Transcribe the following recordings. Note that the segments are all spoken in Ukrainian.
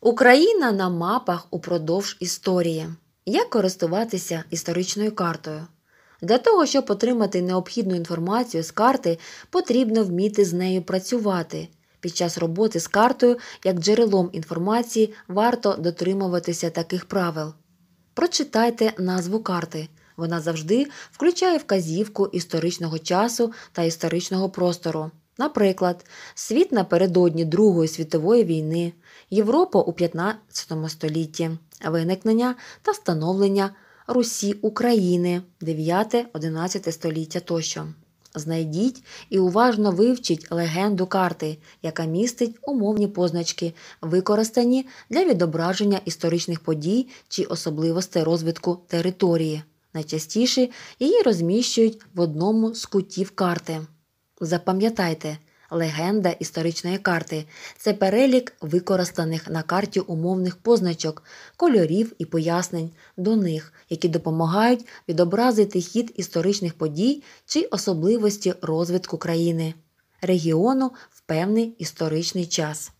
Україна на мапах упродовж історії. Як користуватися історичною картою? Для того, щоб отримати необхідну інформацію з карти, потрібно вміти з нею працювати. Під час роботи з картою, як джерелом інформації, варто дотримуватися таких правил. Прочитайте назву карти. Вона завжди включає вказівку історичного часу та історичного простору. Наприклад, світ напередодні Другої світової війни, Європа у 15 столітті, виникнення та становлення Русі України 9-11 століття тощо. Знайдіть і уважно вивчіть легенду карти, яка містить умовні позначки, використані для відображення історичних подій чи особливостей розвитку території. Найчастіше її розміщують в одному з кутів карти. Запам'ятайте, легенда історичної карти це перелік використаних на карті умовних позначок, кольорів і пояснень до них, які допомагають відобразити хід історичних подій чи особливості розвитку країни, регіону в певний історичний час.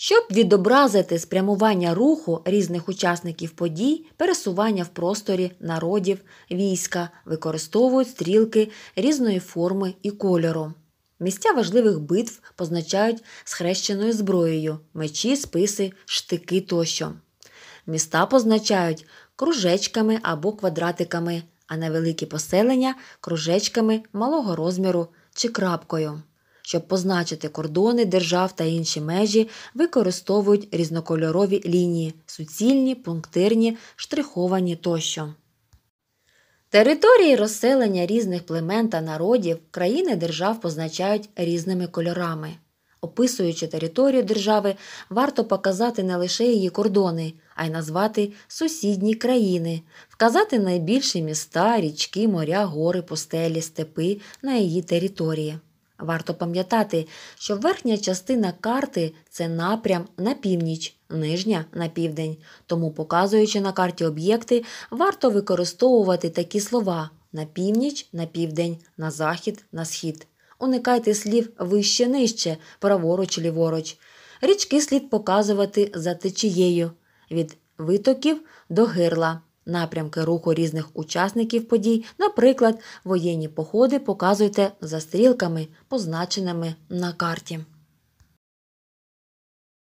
Щоб відобразити спрямування руху різних учасників подій, пересування в просторі народів, війська, використовують стрілки різної форми і кольору. Місця важливих битв позначають схрещеною зброєю мечі, списи, штики тощо. Міста позначають кружечками або квадратиками, а невеликі поселення кружечками малого розміру чи крапкою. Щоб позначити кордони держав та інші межі, використовують різнокольорові лінії суцільні, пунктирні, штриховані тощо. Території розселення різних племен та народів країни держав позначають різними кольорами. Описуючи територію держави, варто показати не лише її кордони, а й назвати сусідні країни, вказати найбільші міста, річки, моря, гори, пустелі, степи на її території. Варто пам'ятати, що верхня частина карти це напрям на північ, нижня на південь. Тому, показуючи на карті об'єкти, варто використовувати такі слова на північ, на південь, на захід, на схід. Уникайте слів вище нижче, праворуч, ліворуч. Річки слід показувати за течією від витоків до гирла напрямки руху різних учасників подій, наприклад, воєнні походи показуйте за стрілками, позначеними на карті.